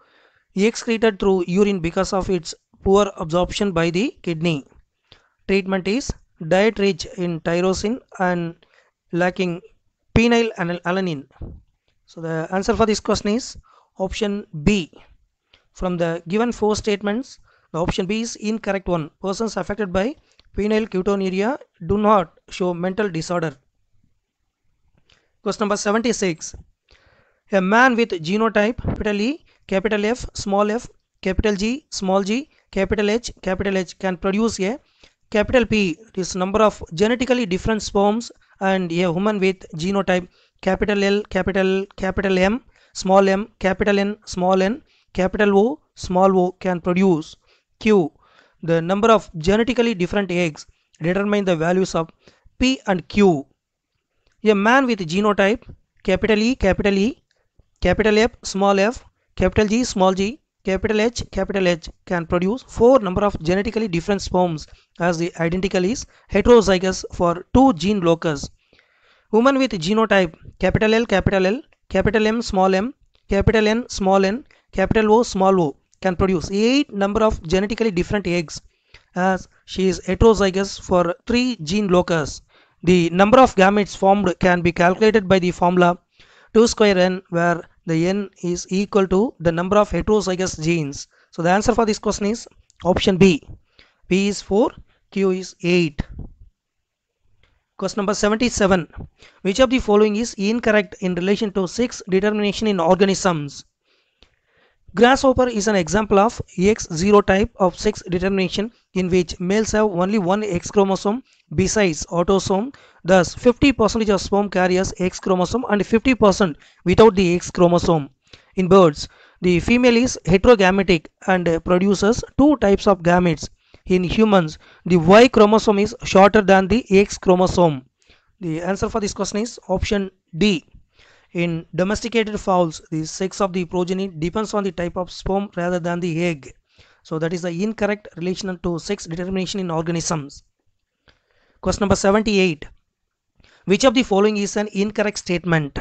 excreted through urine because of its poor absorption by the kidney. Treatment is diet rich in tyrosine and lacking phenylalanine. So the answer for this question is option B. From the given four statements, the option B is incorrect one. Persons affected by penile do not show mental disorder. Question number 76. A man with genotype capital E, capital F, small f, capital G, small g, capital H, capital H can produce a capital P This number of genetically different sperms and a woman with genotype capital L, capital, capital M small m capital N small n capital O small o can produce Q the number of genetically different eggs determine the values of P and Q a man with genotype capital E capital E capital F small f capital G small g capital H capital H can produce four number of genetically different sperms as the identical is heterozygous for two gene locus. Woman with genotype capital L capital L capital M small m, capital N small n, capital O small o can produce 8 number of genetically different eggs as uh, she is heterozygous for 3 gene locus. The number of gametes formed can be calculated by the formula 2 square n where the n is equal to the number of heterozygous genes. So the answer for this question is option B. P is 4, Q is 8. Question number 77. Which of the following is incorrect in relation to 6 determination in organisms? Grasshopper is an example of X0 type of sex determination in which males have only one X chromosome besides autosome. Thus, 50% of sperm carriers X chromosome and 50% without the X chromosome. In birds, the female is heterogametic and produces two types of gametes in humans the y chromosome is shorter than the x chromosome the answer for this question is option d in domesticated fowls the sex of the progeny depends on the type of sperm rather than the egg so that is the incorrect relation to sex determination in organisms question number 78 which of the following is an incorrect statement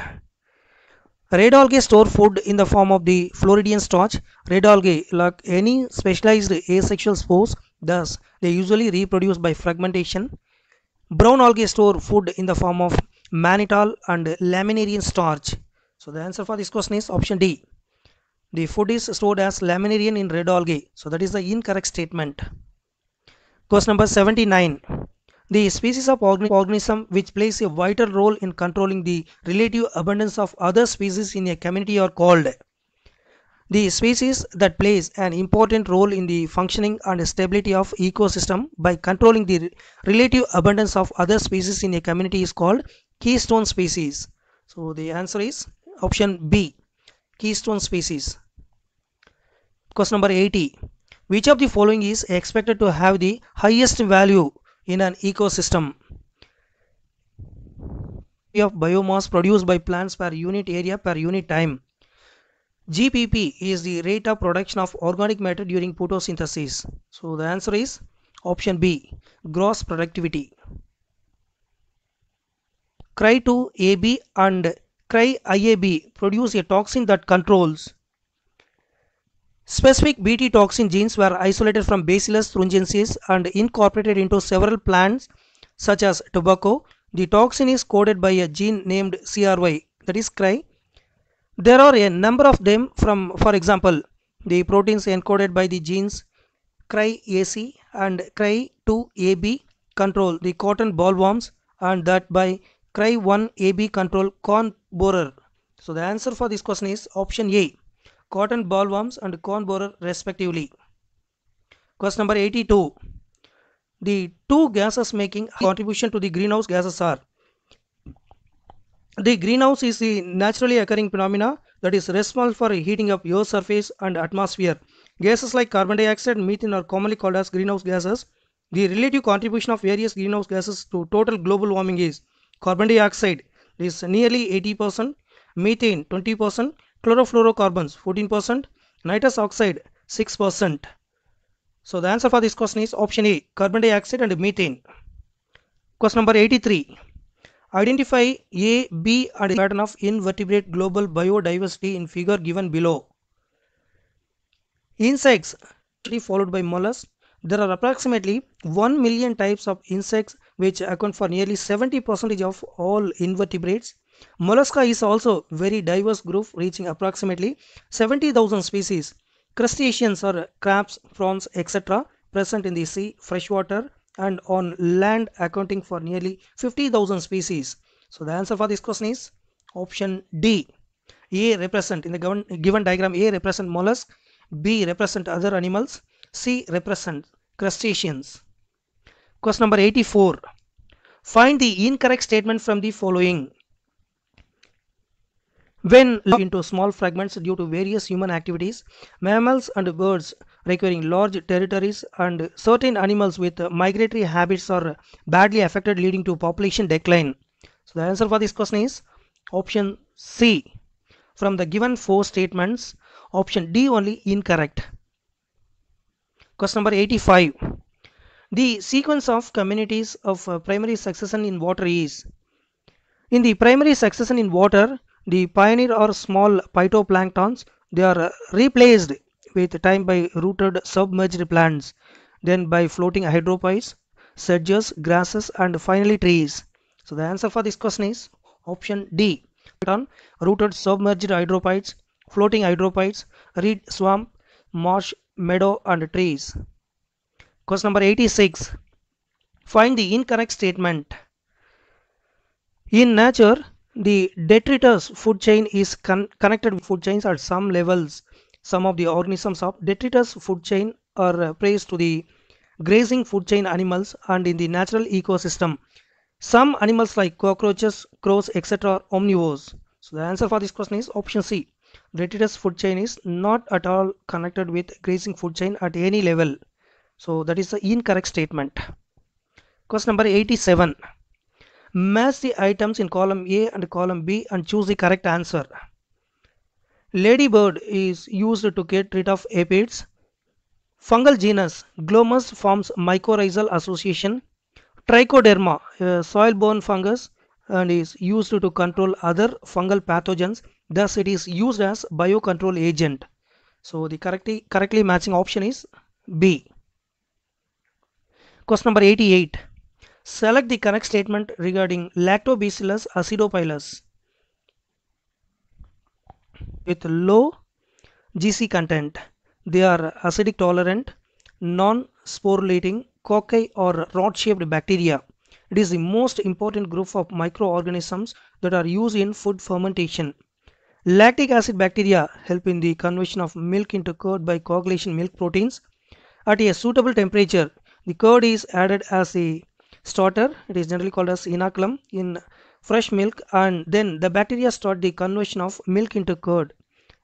Red algae store food in the form of the Floridian starch. Red algae, like any specialized asexual spores, Thus, they usually reproduce by fragmentation. Brown algae store food in the form of mannitol and laminarian starch. So the answer for this question is option D. The food is stored as laminarian in red algae. So that is the incorrect statement. Question number 79. The species of organism which plays a vital role in controlling the relative abundance of other species in a community are called the species that plays an important role in the functioning and stability of ecosystem by controlling the relative abundance of other species in a community is called keystone species. So the answer is option B, keystone species. Question number 80. Which of the following is expected to have the highest value in an ecosystem? of biomass produced by plants per unit area per unit time GPP is the rate of production of organic matter during photosynthesis. So the answer is option B, gross productivity. Cry to AB and Cry IAB produce a toxin that controls. Specific Bt toxin genes were isolated from Bacillus thuringiensis and incorporated into several plants such as tobacco. The toxin is coded by a gene named CRY that is cry there are a number of them from for example the proteins encoded by the genes CRY-AC and CRY-2AB control the cotton bollworms and that by CRY-1AB control corn borer. So the answer for this question is option A cotton bollworms and corn borer respectively. Question number 82. The two gases making contribution to the greenhouse gases are the greenhouse is a naturally occurring phenomena that is responsible for heating up Earth's surface and atmosphere. Gases like carbon dioxide and methane are commonly called as greenhouse gases. The relative contribution of various greenhouse gases to total global warming is carbon dioxide is nearly 80%, methane 20%, chlorofluorocarbons 14%, nitrous oxide 6%. So the answer for this question is option A, carbon dioxide and methane. Question number 83. Identify A, B and pattern of invertebrate global biodiversity in figure given below. Insects followed by mollusks. There are approximately 1 million types of insects which account for nearly 70% of all invertebrates. Mollusca is also very diverse group reaching approximately 70,000 species. Crustaceans are crabs, prawns, etc. present in the sea, freshwater, and on land accounting for nearly 50,000 species. So the answer for this question is option D. A represent in the given, given diagram A represent mollusk, B represent other animals, C represent crustaceans. Question number 84. Find the incorrect statement from the following. When into small fragments due to various human activities, mammals and birds requiring large territories and certain animals with migratory habits are badly affected leading to population decline. So the answer for this question is option C. From the given four statements, option D only incorrect. Question number 85. The sequence of communities of uh, primary succession in water is in the primary succession in water, the pioneer or small phytoplanktons, they are uh, replaced with time by rooted submerged plants, then by floating hydrophytes, sedges, grasses and finally trees. So the answer for this question is option D. On rooted submerged hydrophytes, floating hydrophytes, reed swamp, marsh, meadow and trees. Question number 86. Find the incorrect statement. In nature, the detritus food chain is con connected food chains at some levels some of the organisms of detritus food chain are uh, prey to the grazing food chain animals and in the natural ecosystem. Some animals like cockroaches, crows, etc. are omnivores. So the answer for this question is option C. Detritus food chain is not at all connected with grazing food chain at any level. So that is the incorrect statement. Question number 87. Match the items in column A and column B and choose the correct answer. Ladybird is used to get rid of aphids. Fungal genus Glomus forms mycorrhizal association. Trichoderma, soil-borne fungus and is used to control other fungal pathogens. Thus it is used as biocontrol agent. So the correctly, correctly matching option is B. Question number 88. Select the correct statement regarding Lactobacillus acidophilus with low GC content. They are acidic tolerant, non-sporulating cocci or rod-shaped bacteria. It is the most important group of microorganisms that are used in food fermentation. Lactic acid bacteria help in the conversion of milk into curd by coagulation milk proteins. At a suitable temperature, the curd is added as a starter. It is generally called as inoculum in fresh milk and then the bacteria start the conversion of milk into curd.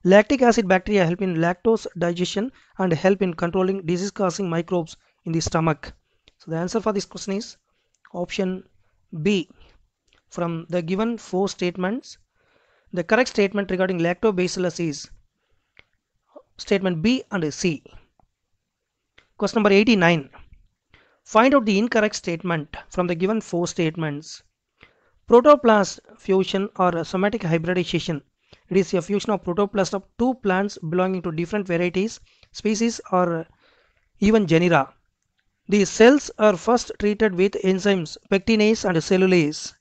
Lactic acid bacteria help in lactose digestion and help in controlling disease causing microbes in the stomach. So the answer for this question is option B. From the given four statements, the correct statement regarding lactobacillus is statement B and C. Question number 89. Find out the incorrect statement from the given four statements. Protoplast fusion or somatic hybridization. It is a fusion of protoplast of two plants belonging to different varieties, species or even genera. The cells are first treated with enzymes pectinase and cellulase.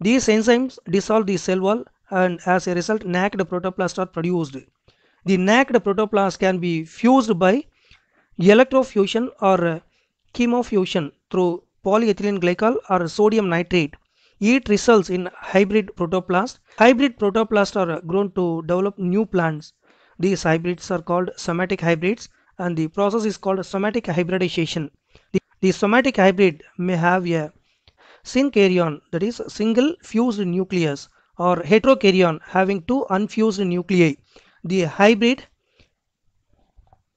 These enzymes dissolve the cell wall and as a result naked protoplasts are produced. The naked protoplasts can be fused by electrofusion or chemofusion through polyethylene glycol or sodium nitrate it results in hybrid protoplast. Hybrid protoplasts are grown to develop new plants. These hybrids are called somatic hybrids and the process is called somatic hybridization. The, the somatic hybrid may have a syncaryon that is single fused nucleus or heterokaryon having two unfused nuclei. The hybrid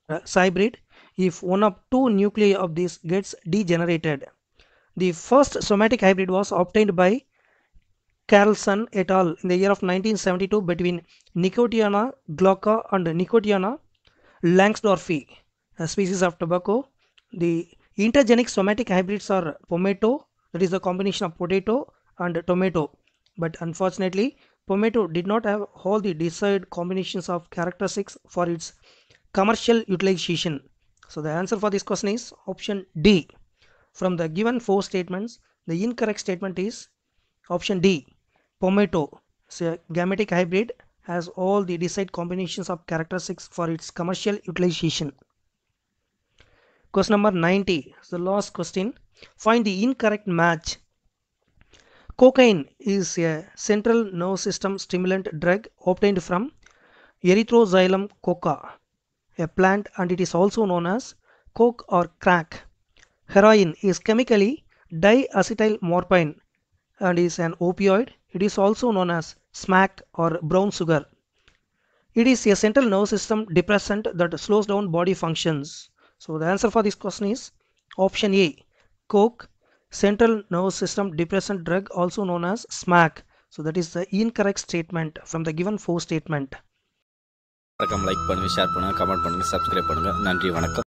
uh, hybrid if one of two nuclei of this gets degenerated the first somatic hybrid was obtained by Carlson et al. in the year of 1972 between Nicotiana glauca and Nicotiana langsdorffii, a species of tobacco. The intergenic somatic hybrids are pomato, that is a combination of potato and tomato. But unfortunately, pomato did not have all the desired combinations of characteristics for its commercial utilization. So the answer for this question is option D. From the given four statements, the incorrect statement is option D. Pomato, so gametic hybrid, has all the desired combinations of characteristics for its commercial utilization. Question number 90, the last question. Find the incorrect match. Cocaine is a central nervous system stimulant drug obtained from Erythroxylum coca, a plant and it is also known as coke or crack. Heroin is chemically diacetylmorphine and is an opioid. It is also known as smack or brown sugar. It is a central nervous system depressant that slows down body functions. So the answer for this question is option A. Coke, central nervous system depressant drug also known as smack. So that is the incorrect statement from the given four statement. Like, share, comment, subscribe,